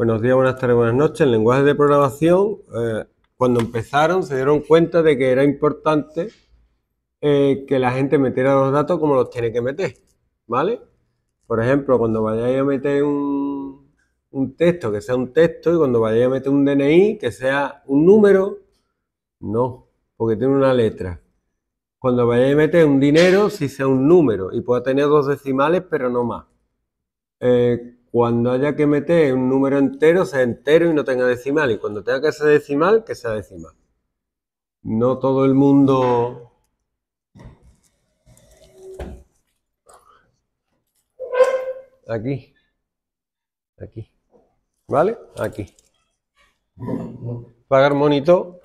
Buenos días, buenas tardes, buenas noches. En lenguaje de programación, eh, cuando empezaron se dieron cuenta de que era importante eh, que la gente metiera los datos como los tiene que meter, ¿vale? Por ejemplo, cuando vayáis a meter un, texto, que sea un texto, y cuando vayáis a meter un DNI, que sea un número, no, porque tiene una letra. Cuando vayáis a meter un dinero, si sea un número, y pueda tener dos decimales, pero no más. Eh, cuando haya que meter un número entero, sea entero y no tenga decimal. Y cuando tenga que ser decimal, que sea decimal. No todo el mundo aquí, aquí, ¿vale? Aquí. Pagar monito.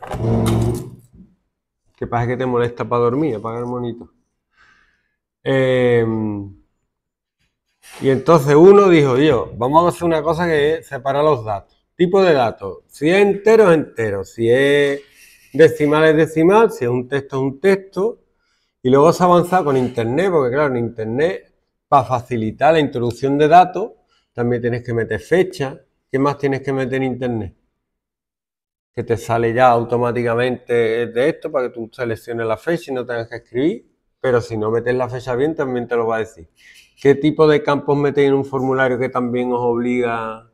¿Qué pasa que te molesta para dormir? Apagar monito. Eh, y entonces uno dijo, yo, vamos a hacer una cosa que es separar los datos. Tipo de datos. Si es entero, es entero. Si es decimal, es decimal. Si es un texto, es un texto. Y luego se avanza con Internet, porque claro, en Internet, para facilitar la introducción de datos, también tienes que meter fecha. ¿Qué más tienes que meter en Internet? Que te sale ya automáticamente de esto para que tú selecciones la fecha y no tengas que escribir pero si no metes la fecha bien, también te lo va a decir. ¿Qué tipo de campos metéis en un formulario que también os obliga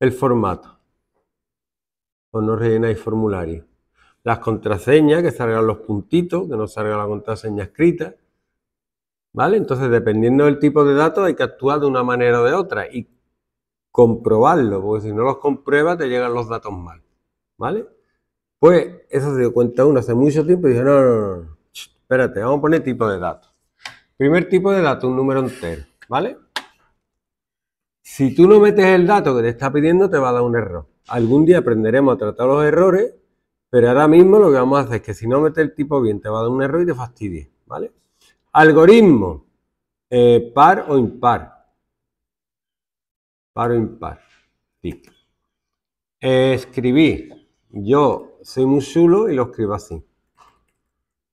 el formato? ¿O no rellenáis formulario? Las contraseñas, que salgan los puntitos, que no salga la contraseña escrita. ¿Vale? Entonces, dependiendo del tipo de datos, hay que actuar de una manera o de otra y comprobarlo, porque si no los compruebas, te llegan los datos mal. ¿Vale? Pues eso se dio cuenta uno hace mucho tiempo y dije, no, no, no. Espérate, vamos a poner tipo de datos. Primer tipo de dato, un número entero, ¿vale? Si tú no metes el dato que te está pidiendo, te va a dar un error. Algún día aprenderemos a tratar los errores, pero ahora mismo lo que vamos a hacer es que si no metes el tipo bien, te va a dar un error y te fastidie, ¿vale? Algoritmo, eh, par o impar. Par o impar. Tic. escribí. Yo soy muy chulo y lo escribo así.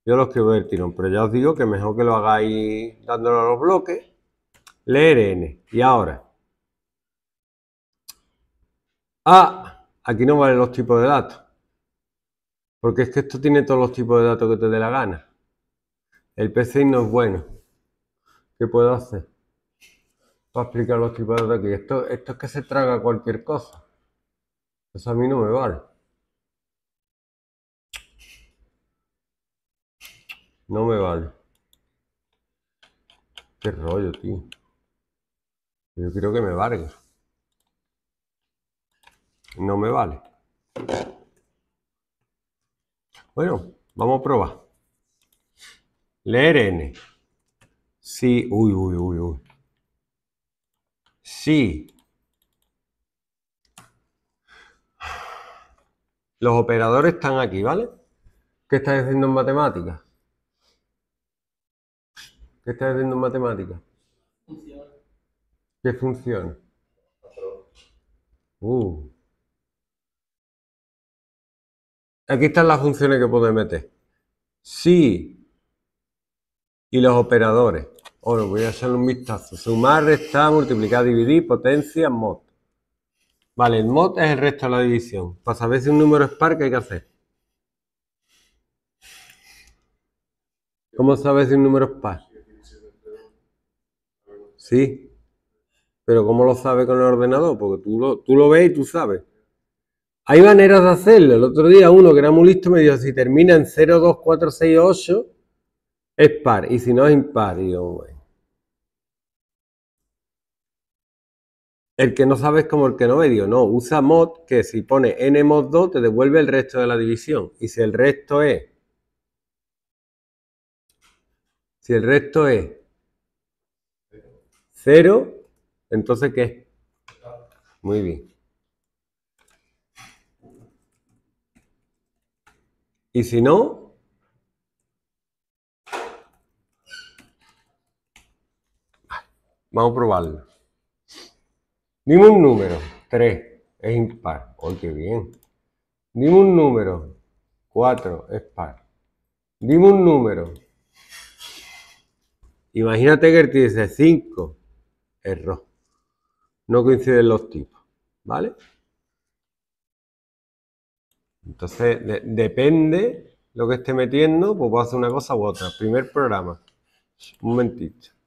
Yo los escribo ver tirón, pero ya os digo que mejor que lo hagáis dándolo a los bloques. Leer N. Y ahora. Ah, aquí no valen los tipos de datos. Porque es que esto tiene todos los tipos de datos que te dé la gana. El PC no es bueno. ¿Qué puedo hacer? Para explicar los tipos de datos aquí. Esto, esto es que se traga cualquier cosa. Eso a mí no me vale. No me vale. Qué rollo, tío. Yo creo que me vale. No me vale. Bueno, vamos a probar. Leer N. Sí, uy, uy, uy, uy. Sí. Los operadores están aquí, ¿vale? ¿Qué estás haciendo en matemáticas? ¿Qué estás haciendo en matemáticas? ¿Qué función? Uh. Aquí están las funciones que puedo meter. Sí. Y los operadores. Ahora voy a echarle un vistazo. Sumar, restar, multiplicar, dividir, potencia, mod. Vale, el mod es el resto de la división. Para saber si un número es par, ¿qué hay que hacer? ¿Cómo sabes si un número es par? Sí. Pero ¿cómo lo sabe con el ordenador? Porque tú lo, tú lo ves y tú sabes. Hay maneras de hacerlo. El otro día uno que era muy listo me dijo, si termina en 0, 2, 4, 6, 8, es par. Y si no es impar, Digo, El que no sabe es como el que no ve, digo, no, usa mod que si pone n mod 2 te devuelve el resto de la división. Y si el resto es... Si el resto es ¿Cero? entonces ¿qué? Muy bien. Y si no, vamos a probarlo. Dime un número, 3, es impar. ¡Oh, qué bien! Dime un número, 4, es par. Dime un número. Imagínate que te dice 5, error. No coinciden los tipos, ¿vale? Entonces, depende lo que esté metiendo, pues puedo hacer una cosa u otra. Primer programa. Un momentito.